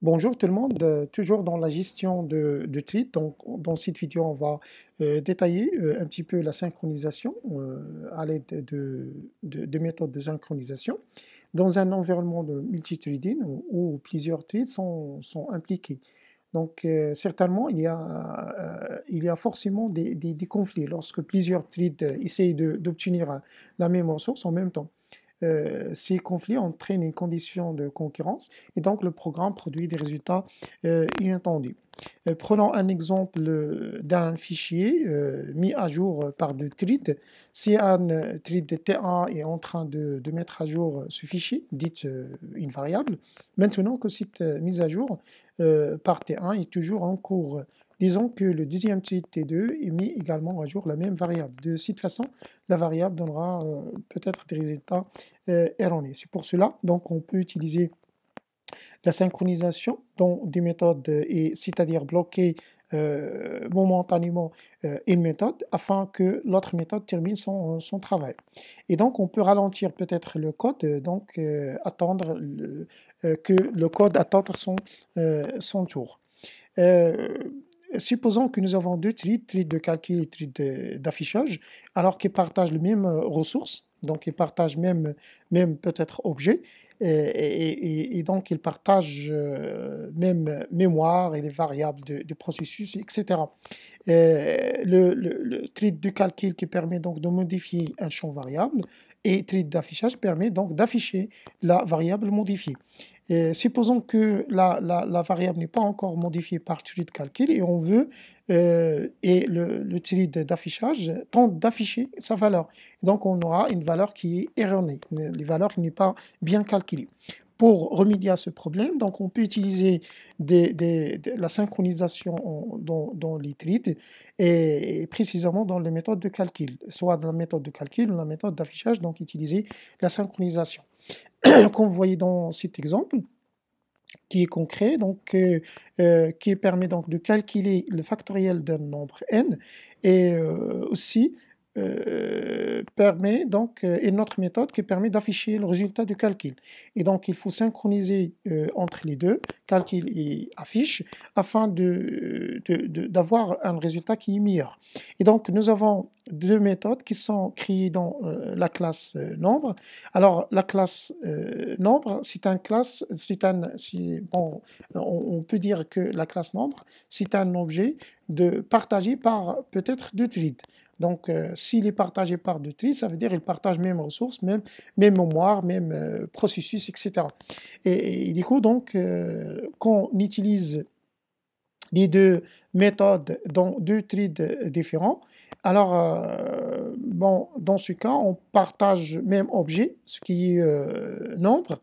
Bonjour tout le monde, euh, toujours dans la gestion de, de Donc, dans cette vidéo, on va euh, détailler euh, un petit peu la synchronisation à l'aide de, méthodes de synchronisation dans un environnement de multi où, où, plusieurs Threads sont, impliqués. Donc, certainement, il y, a, forcément des, conflits lorsque plusieurs Threads essayent d'obtenir la même ressource en même temps. Euh, ces conflits entraînent une condition de concurrence et donc le programme produit des résultats euh, inattendus. Euh, prenons un exemple d'un fichier mis à jour par des threads. Si un thread T1 est en train de, de mettre à jour ce fichier, dites une variable, maintenant que cette mise à jour par T1 est toujours en cours, Disons que le deuxième type T2 est également à jour la même variable. De cette façon, la variable donnera euh, peut-être des résultats euh, erronés. C'est pour cela, donc, on peut utiliser la synchronisation dans des méthodes, euh, et c'est-à-dire bloquer momentanément une méthode afin que l'autre méthode termine son, travail. Et donc, on peut ralentir peut-être le code, donc attendre que le code attendre son, son tour supposons que nous avons deux trites, de calcul et d'affichage, alors qu'ils partagent les mêmes euh, ressources, donc ils partagent même, même peut-être objet, et, donc ils partagent euh, même mémoire et les variables de, processus, etc. le, le, de calcul qui permet donc de modifier un champ variable et tri d'affichage permet donc d'afficher la variable modifiée supposons que la, variable n'est pas encore modifiée par tuilerie de calcul et on veut, euh, et le, le d'affichage tente d'afficher sa valeur. Donc on aura une valeur qui est erronée, une valeur qui n'est pas bien calculée. Pour remédier à ce problème, donc on peut utiliser la synchronisation dans, dans les et, précisément dans les méthodes de calcul, soit dans la méthode de calcul ou la méthode d'affichage, donc utiliser la synchronisation comme vous voyez dans cet exemple, qui est concret, donc, euh, euh, qui permet donc de calculer le factoriel d'un nombre n et euh, aussi euh, permet donc euh, une autre méthode qui permet d'afficher le résultat du calcul. Et donc il faut synchroniser euh, entre les deux, calcul et affiche, afin d'avoir de, un résultat qui est meilleur. Et donc nous avons deux méthodes qui sont créées dans la classe nombre. Alors la classe nombre, c'est un classe, c'est un, bon, on, peut dire que la classe nombre, c'est un objet de partagé par peut-être deux threads. Donc, euh, s'il est partagé par deux tri, ça veut dire qu'il partage même ressources, même, mémoire, même euh, processus, etc. Et, du coup, donc, euh, qu'on quand on utilise les deux méthodes dans deux tris différents, alors, bon, dans ce cas, on partage même objet, ce qui est nombre,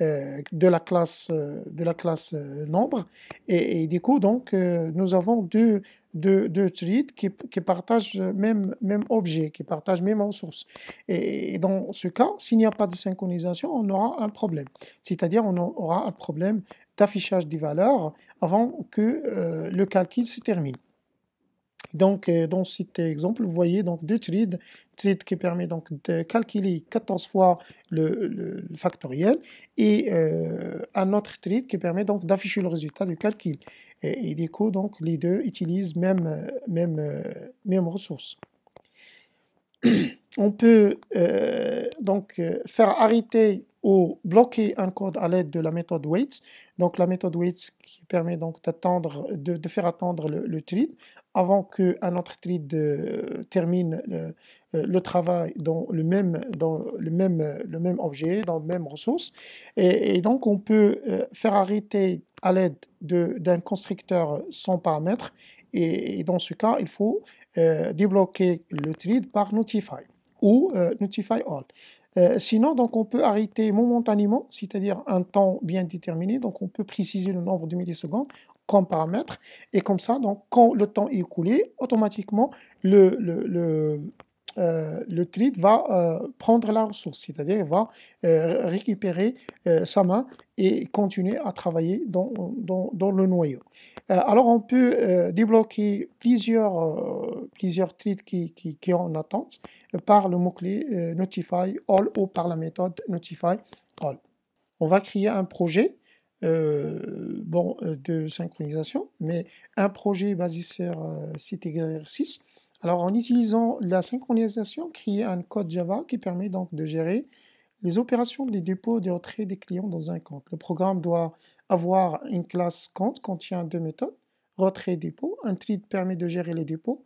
de la classe, de la classe nombre. et, du coup, donc, nous avons deux de deux threads qui, partagent même, même objet, qui partagent même ressource. Et, dans ce cas, s'il n'y a pas de synchronisation, on aura un problème. C'est-à-dire, on aura un problème d'affichage des valeurs avant que euh, le calcul se termine. Donc, euh, dans cet exemple, vous voyez donc deux threads, thread qui permet donc de calculer 14 fois le, factoriel et euh, un autre thread qui permet donc d'afficher le résultat du calcul. Et, et donc, les deux utilisent même, euh, même, même ressource. On peut donc faire arrêter ou bloquer un code à l'aide de la méthode weights ». Donc la méthode wait qui permet donc d'attendre, de, faire attendre le, le thread avant qu'un autre thread euh, termine euh, euh, le travail dans le même, dans le même, le même objet, dans la même ressource. Et, donc on peut faire arrêter à l'aide d'un constructeur sans paramètre Et, et, dans ce cas, il faut débloquer le thread par notify ou notify all. Euh, sinon, donc, on peut arrêter momentanément, c'est-à-dire un temps bien déterminé. Donc, on peut préciser le nombre de millisecondes comme paramètre. Et comme ça, donc, quand le temps est écoulé, automatiquement, le, le, euh, va euh, prendre la ressource, c'est-à-dire va récupérer sa main et continuer à travailler dans le noyau. Euh, alors on peut euh, débloquer plusieurs, euh, plusieurs tweets qui, qui, qui, en attente par le mot-clé Notify All ou par la méthode Notify All. On va créer un projet bon, de synchronisation, mais un projet basé sur cet exercice. Alors, en utilisant la synchronisation, créer un code Java qui permet donc de gérer les opérations des dépôts et de retrait des clients dans un compte. Le programme doit avoir une classe compte contient deux méthodes, retrait dépôt. Un thread permet de gérer les dépôts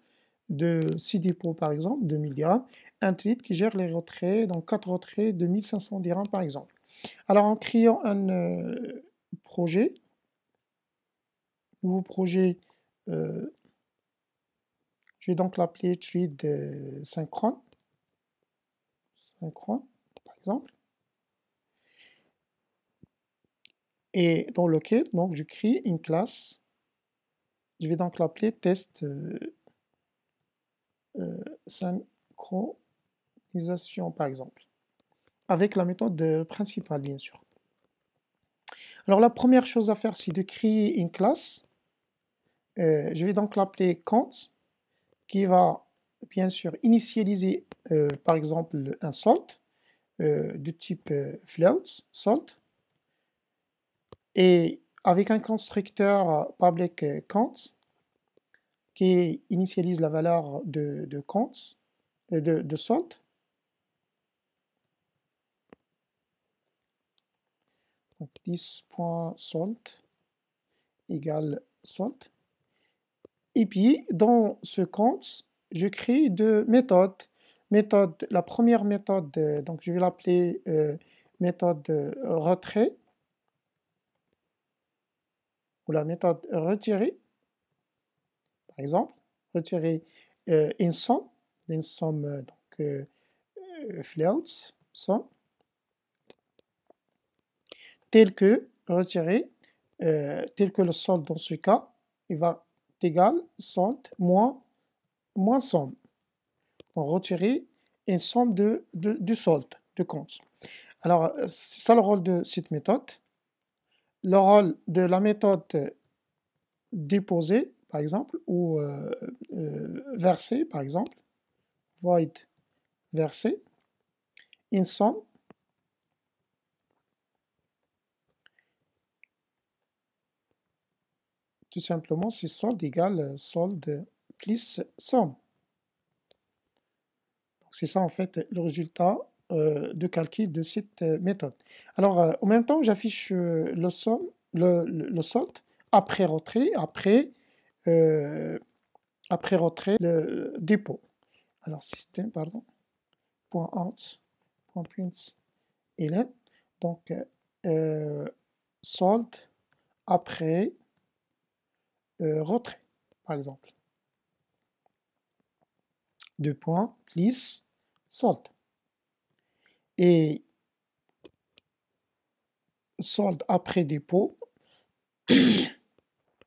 de 6 dépôts par exemple, 2 milliards. Un thread qui gère les retraits, donc 4 retraits de 1500 dirhams par exemple. Alors en créant un euh, projet, nouveau projet, euh, je vais donc l'appeler thread euh, synchrone, synchrone par exemple. Et dans lequel, donc, je crée une classe. Je vais donc l'appeler test euh, euh, synchronisation, par exemple, avec la méthode principale, bien sûr. Alors, la première chose à faire, c'est de créer une classe. Euh, je vais donc l'appeler count, qui va, bien sûr, initialiser, par exemple, un salt de type float, salt et avec un constructeur euh, public counts euh, qui initialise la valeur de, de et euh, de, salt, Donc 10.salt égale salt. Et puis, dans ce compte, je crée deux méthodes. Méthode, la première méthode, donc je vais l'appeler méthode retrait la méthode retirer, par exemple, retirer euh, une somme, une somme euh, donc euh, euh somme, tel que retirer, tel que le solde dans ce cas, il va égal solde moins, moins somme. On retirer une somme de, du solde, de compte. Alors, c'est ça le rôle de cette méthode le rôle de la méthode déposer, par exemple, ou euh, euh, verser, par exemple, void verser, in somme, tout simplement, c'est solde égale solde plus somme. C'est ça, en fait, le résultat euh, de calcul de cette euh, méthode. Alors, euh, en même temps, j'affiche le, somme, après retrait, après, après retrait, le dépôt. Alors, système, pardon, point out, point Donc, solde après retrait, par exemple. Deux points, plus solde et solde après dépôt.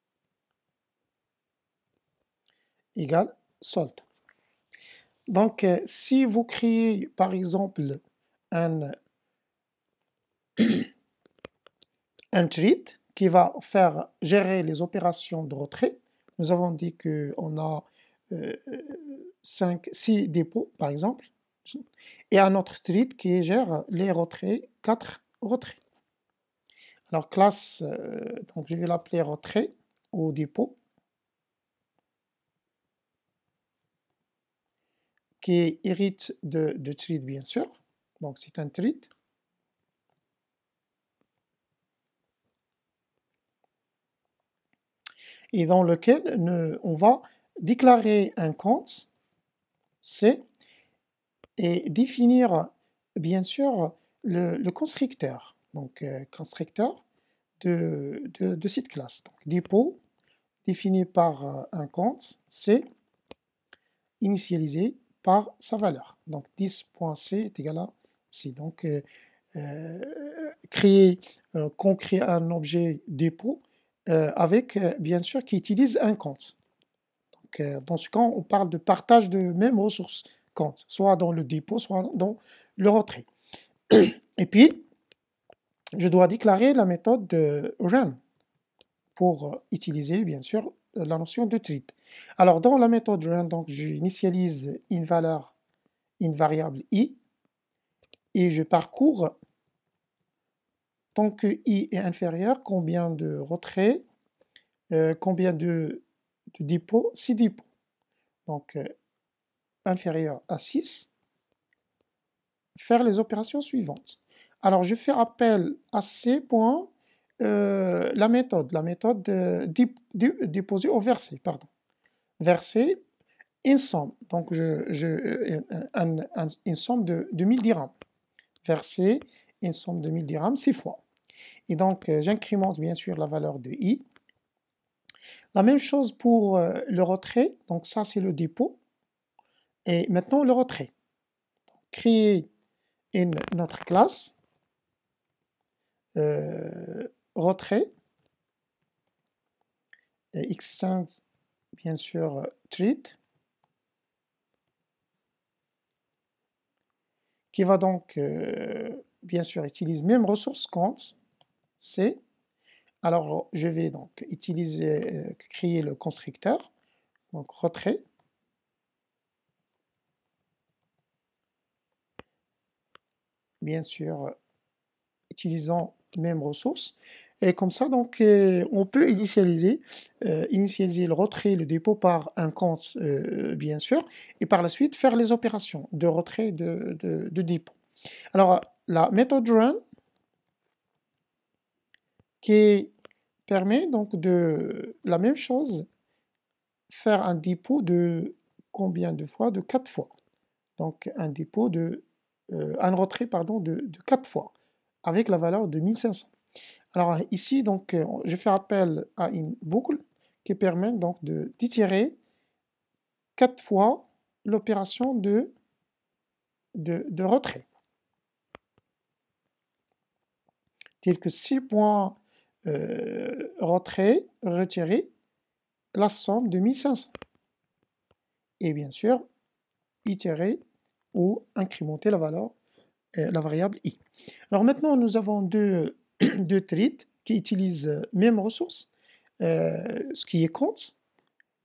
égale solde. Donc, euh, si vous créez, par exemple, un, un treat qui va faire gérer les opérations de retrait, nous avons dit qu'on a 6 euh, euh, dépôts, par exemple et un autre street qui gère les retraits, quatre retraits. Alors classe, euh, donc je vais l'appeler retrait au dépôt, qui hérite de, de treat bien sûr, donc c'est un treat. et dans lequel on va déclarer un compte, c'est et définir bien sûr le, constructeur, donc euh, constructeur de, de, cette classe. Donc, dépôt défini par euh, un compte, c'est initialisé par sa valeur. Donc 10.c est égal à c. Donc euh, créer, qu'on crée un objet dépôt avec bien sûr qui utilise un compte. Donc dans ce cas, on parle de partage de même ressource soit dans le dépôt, soit dans le retrait. Et puis, je dois déclarer la méthode de pour euh, utiliser, bien sûr, euh, la notion de treat. Alors, dans la méthode run, donc, j'initialise une valeur, une variable i, et je parcours, tant que i est inférieur, combien de retraits, euh, combien de, dépôts, 6 dépôts. Donc, inférieur à 6, faire les opérations suivantes. Alors, je fais appel à ces points, euh, la méthode, la méthode déposée au verset, pardon. Verset, une somme, donc je, euh, un, une somme de, 1000 dirhams. verser une somme de 1000 dirhams, 6 fois. Et donc, euh, j'incrémente bien sûr la valeur de i. La même chose pour le retrait, donc ça c'est le dépôt. Et maintenant, le retrait. Créer une, notre classe. Euh, retrait. X5, bien sûr, euh, treat. Qui va donc, euh, bien sûr, utiliser même ressource compte. C. Alors, je vais donc utiliser, créer le constructeur. Donc, retrait. bien sûr, euh, utilisant même ressources Et comme ça, donc, euh, on peut initialiser, euh, initialiser le retrait, le dépôt par un compte, bien sûr, et par la suite faire les opérations de retrait de, de, dépôt. Alors, la méthode run qui permet donc de la même chose, faire un dépôt de combien de fois De quatre fois. Donc, un dépôt de euh, un retrait pardon, de, de 4 fois avec la valeur de 1500. Alors ici, donc, euh, je fais appel à une boucle qui permet donc de 4 fois l'opération de, de, retrait. Tel que 6 points euh, retrait, retirer la somme de 1500. Et bien sûr, itérer ou incrémenter la valeur, euh, la variable i. Alors maintenant, nous avons deux, deux threads qui utilisent euh, même ressource, euh, ce qui est compte,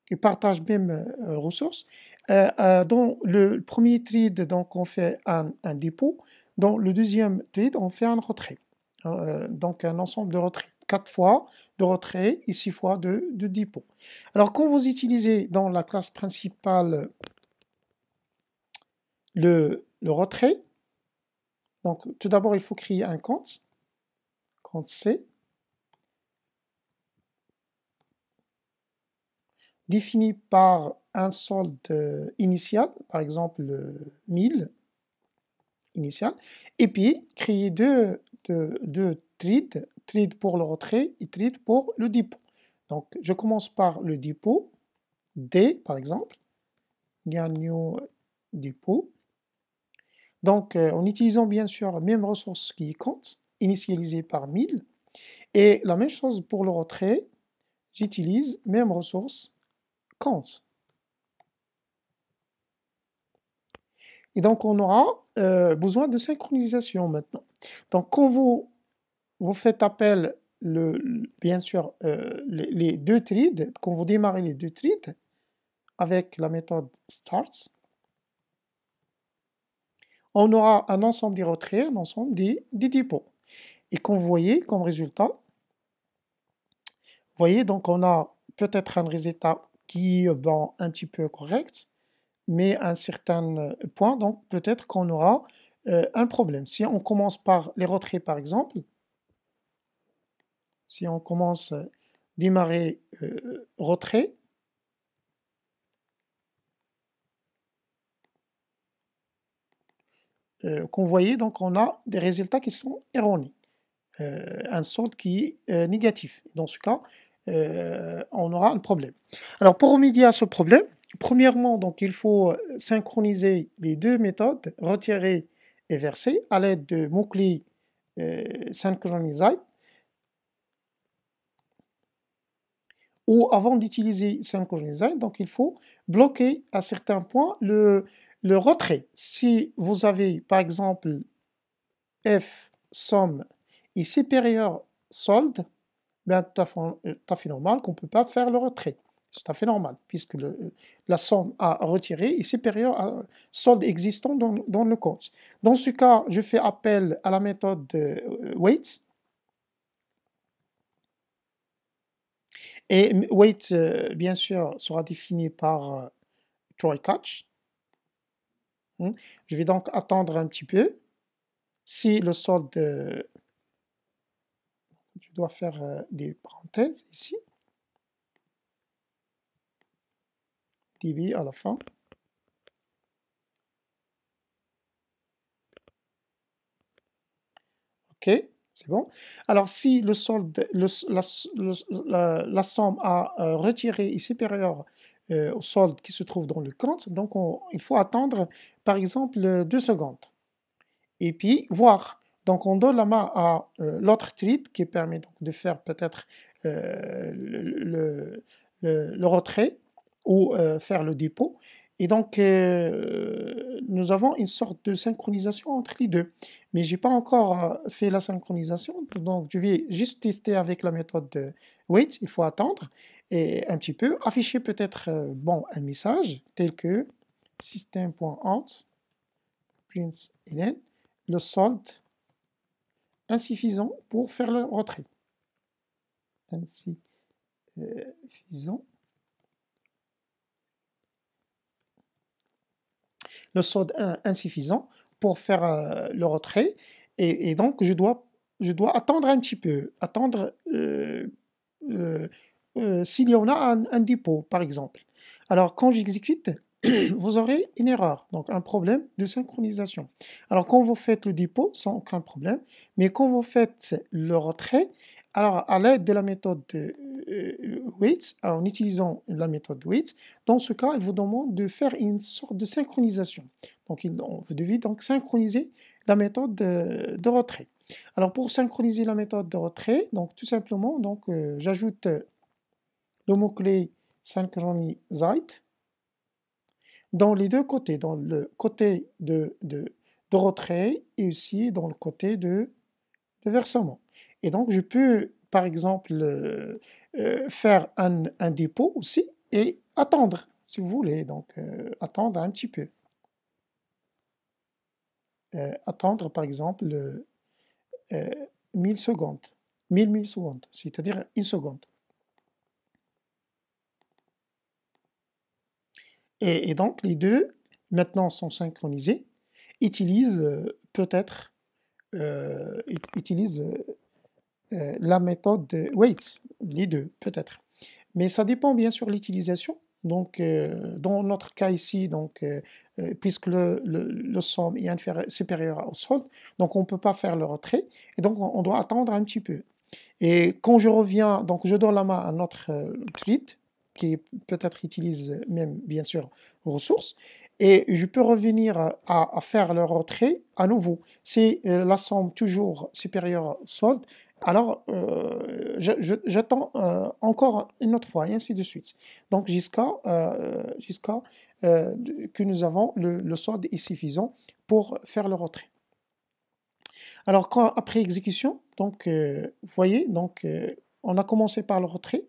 qui partagent même ressource. dans le premier thread, donc, on fait un, un dépôt. Dans le deuxième thread, on fait un retrait. donc, un ensemble de retraits. quatre fois de retrait et six fois de, de, dépôt. Alors quand vous utilisez dans la classe principale le, retrait. Donc tout d'abord, il faut créer un compte, compte C. défini par un solde initial, par exemple 1000 initial, et puis créer deux, deux, deux trades, trade pour le retrait et trade pour le dépôt. Donc je commence par le dépôt, D par exemple, gagnant dépôt, donc, euh, en utilisant bien sûr la même ressource qui compte, initialisée par 1000, et la même chose pour le retrait, j'utilise même ressource compte. Et donc, on aura euh, besoin de synchronisation maintenant. Donc, quand vous, faites appel, bien sûr, euh, les, deux threads, quand vous démarrez les deux threads avec la méthode start, on aura un ensemble des retraits, un ensemble des, dépôts. Et comme vous voyez, comme résultat, vous voyez, donc on a peut-être un résultat qui est un petit peu correct, mais à un certain euh, point, donc peut-être qu'on aura euh, un problème. Si on commence par les retraits, par exemple, si on commence euh, démarrer retrait, Euh, voyait, donc on a des résultats qui sont erronés, euh, un sort qui est euh, négatif. Dans ce cas, on aura un problème. Alors pour remédier à ce problème, premièrement, donc il faut synchroniser les deux méthodes, retirer et verser, à l'aide de mots-clés synchroniser ou avant d'utiliser synchroniser, donc il faut bloquer à certains points le, le retrait, si vous avez par exemple F somme est supérieur solde, bien tout à fait, normal qu'on ne peut pas faire le retrait. C'est tout à fait normal, puisque la somme à retirer est supérieure à solde existant dans, le compte. Dans ce cas, je fais appel à la méthode wait. Euh, weight. Et weight, euh, bien sûr, sera défini par euh, try catch. Hmm? Je vais donc attendre un petit peu. Si le solde... Je dois faire euh, des parenthèses ici. dB à la fin. OK, c'est bon. Alors, si le solde, la, somme à euh, retiré retirer est supérieure euh, au solde qui se trouve dans le compte. Donc, il faut attendre, par exemple, euh, deux secondes. Et puis, voir. Donc, on donne la main à euh, l'autre treat qui permet donc de faire peut-être le, le, le, retrait ou faire le dépôt. Et donc, nous avons une sorte de synchronisation entre les deux. Mais je n'ai pas encore fait la synchronisation. Donc, je vais juste tester avec la méthode wait. Il faut attendre et un petit peu afficher peut-être euh, bon, un message tel que system.out Prince le solde insuffisant pour faire le retrait. Insuffisant. Le solde insuffisant pour faire euh, le retrait. Et, donc, je dois, je dois attendre un petit peu, attendre le euh, euh, s'il y en a un, dépôt, par exemple. Alors, quand j'exécute, vous aurez une erreur, donc un problème de synchronisation. Alors, quand vous faites le dépôt, sans aucun problème, mais quand vous faites le retrait, alors, à l'aide de la méthode euh, euh, euh en utilisant la méthode wait, dans ce cas, elle vous demande de faire une sorte de synchronisation. Donc, vous devez donc synchroniser la méthode de, retrait. Alors, pour synchroniser la méthode de retrait, donc tout simplement, donc j'ajoute le mot-clé dans les deux côtés, dans le côté de, de, retrait et aussi dans le côté de, versement. Et donc, je peux, par exemple, euh, euh, faire un, un, dépôt aussi et attendre, si vous voulez, donc euh, attendre un petit peu. attendre, par exemple, 1000 secondes, 1000 secondes, c'est-à-dire une seconde. Et, donc les deux, maintenant, sont synchronisés, utilisent euh, peut-être euh, euh, la méthode weights les deux, peut-être. Mais ça dépend bien sûr de l'utilisation. Donc, dans notre cas ici, donc, puisque le, le, somme est supérieur au solde, donc on ne peut pas faire le retrait, et donc on, doit attendre un petit peu. Et quand je reviens, donc je donne la main à notre tweet, qui peut-être utilise même, bien sûr, ressources. Et je peux revenir à, faire le retrait à nouveau. Si euh, la somme toujours supérieure solde, alors euh, j'attends euh, encore une autre fois, et ainsi de suite. Donc jusqu'à jusqu'à que nous avons le, le solde suffisant pour faire le retrait. Alors quand, après exécution, donc vous voyez, donc on a commencé par le retrait,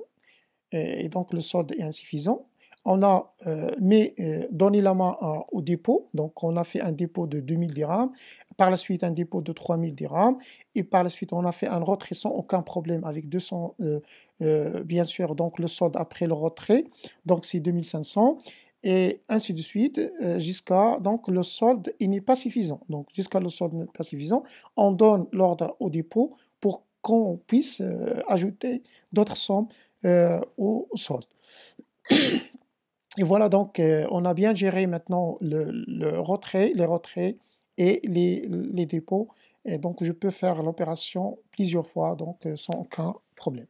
et donc le solde est insuffisant. On a euh, euh, donné la main au dépôt, donc on a fait un dépôt de 2000 dirhams, par la suite un dépôt de 3000 dirhams, et par la suite on a fait un retrait sans aucun problème avec 200, euh, bien sûr, donc le solde après le retrait, donc c'est 2500 et ainsi de suite jusqu'à donc le solde il n'est pas suffisant donc jusqu'à le solde n'est pas suffisant on donne l'ordre au dépôt pour qu'on puisse ajouter d'autres sommes euh, au sol. Et voilà, donc euh, on a bien géré maintenant le, retrait, les retraits et les, dépôts. Et donc je peux faire l'opération plusieurs fois, donc euh, sans aucun problème.